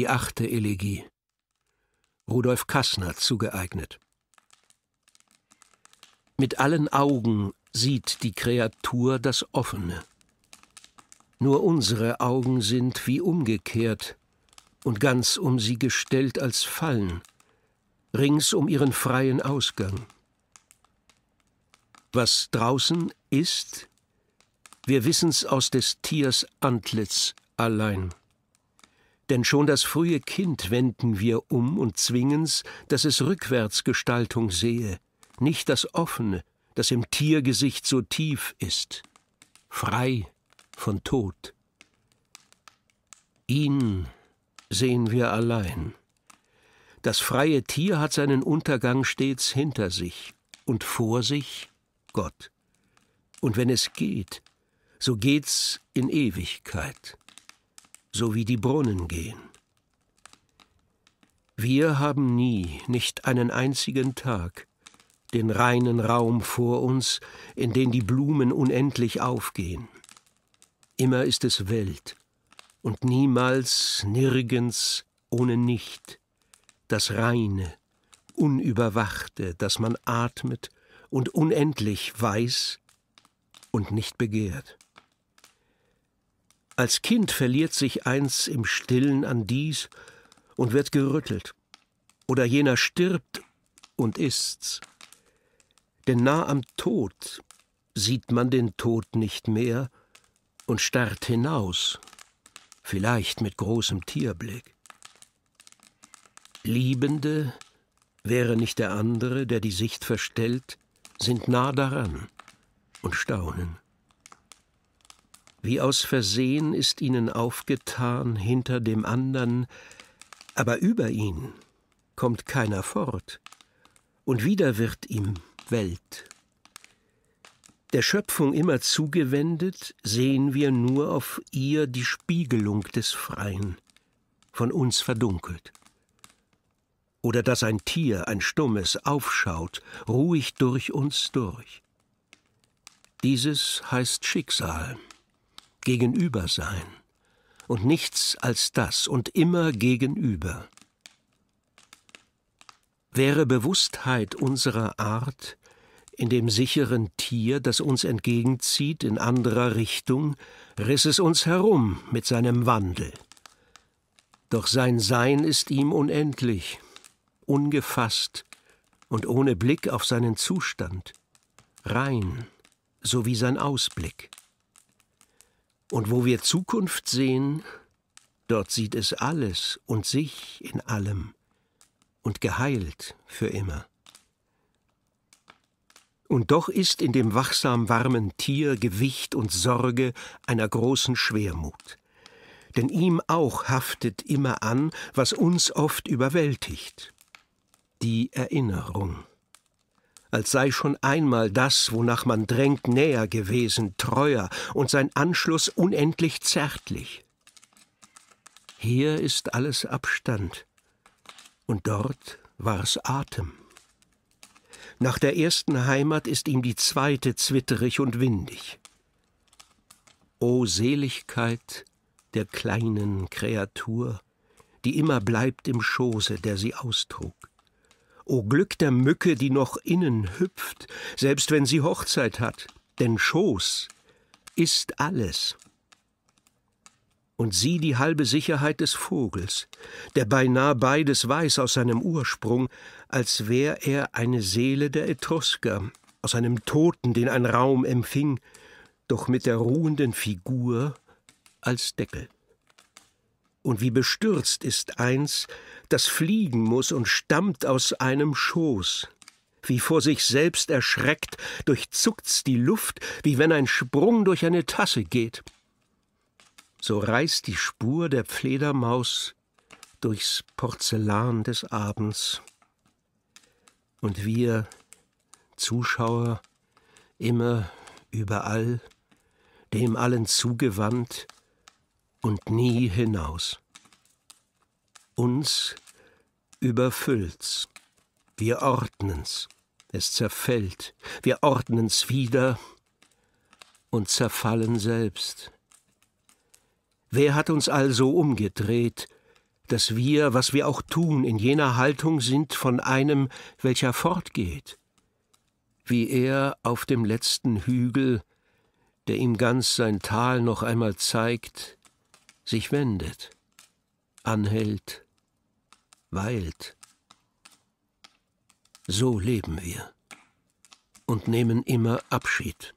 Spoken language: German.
die achte Elegie. Rudolf Kassner zugeeignet. Mit allen Augen sieht die Kreatur das Offene. Nur unsere Augen sind wie umgekehrt und ganz um sie gestellt als Fallen, rings um ihren freien Ausgang. Was draußen ist, wir wissen's aus des Tiers Antlitz allein. Denn schon das frühe Kind wenden wir um und zwingen's, dass es Rückwärtsgestaltung sehe, nicht das Offene, das im Tiergesicht so tief ist, frei von Tod. Ihn sehen wir allein. Das freie Tier hat seinen Untergang stets hinter sich und vor sich Gott. Und wenn es geht, so geht's in Ewigkeit so wie die Brunnen gehen. Wir haben nie, nicht einen einzigen Tag, den reinen Raum vor uns, in den die Blumen unendlich aufgehen. Immer ist es Welt und niemals, nirgends, ohne nicht, das Reine, Unüberwachte, das man atmet und unendlich weiß und nicht begehrt. Als Kind verliert sich eins im Stillen an dies und wird gerüttelt. Oder jener stirbt und ist's. Denn nah am Tod sieht man den Tod nicht mehr und starrt hinaus, vielleicht mit großem Tierblick. Liebende, wäre nicht der andere, der die Sicht verstellt, sind nah daran und staunen. Wie aus Versehen ist ihnen aufgetan hinter dem andern, aber über ihn kommt keiner fort, und wieder wird ihm Welt. Der Schöpfung immer zugewendet, sehen wir nur auf ihr die Spiegelung des Freien, von uns verdunkelt. Oder dass ein Tier, ein Stummes, aufschaut, ruhig durch uns durch. Dieses heißt Schicksal gegenüber sein und nichts als das und immer gegenüber. Wäre Bewusstheit unserer Art in dem sicheren Tier, das uns entgegenzieht in anderer Richtung, riss es uns herum mit seinem Wandel. Doch sein Sein ist ihm unendlich, ungefasst und ohne Blick auf seinen Zustand, rein, so wie sein Ausblick. Und wo wir Zukunft sehen, dort sieht es alles und sich in allem und geheilt für immer. Und doch ist in dem wachsam warmen Tier Gewicht und Sorge einer großen Schwermut. Denn ihm auch haftet immer an, was uns oft überwältigt, die Erinnerung als sei schon einmal das, wonach man drängt, näher gewesen, treuer und sein Anschluss unendlich zärtlich. Hier ist alles Abstand, und dort war's Atem. Nach der ersten Heimat ist ihm die zweite zwitterig und windig. O Seligkeit der kleinen Kreatur, die immer bleibt im Schoße, der sie austrug. O Glück der Mücke, die noch innen hüpft, selbst wenn sie Hochzeit hat, denn Schoß ist alles. Und sieh die halbe Sicherheit des Vogels, der beinahe beides weiß aus seinem Ursprung, als wär er eine Seele der Etrusker, aus einem Toten, den ein Raum empfing, doch mit der ruhenden Figur als Deckel. Und wie bestürzt ist eins, das fliegen muß und stammt aus einem Schoß. Wie vor sich selbst erschreckt, durchzuckt's die Luft, wie wenn ein Sprung durch eine Tasse geht. So reißt die Spur der Fledermaus durchs Porzellan des Abends. Und wir, Zuschauer, immer, überall, dem allen zugewandt, und nie hinaus. Uns überfüllt's, wir ordnen's, es zerfällt, wir ordnen's wieder und zerfallen selbst. Wer hat uns also umgedreht, dass wir, was wir auch tun, in jener Haltung sind von einem, welcher fortgeht, wie er auf dem letzten Hügel, der ihm ganz sein Tal noch einmal zeigt, sich wendet, anhält, weilt. So leben wir und nehmen immer Abschied.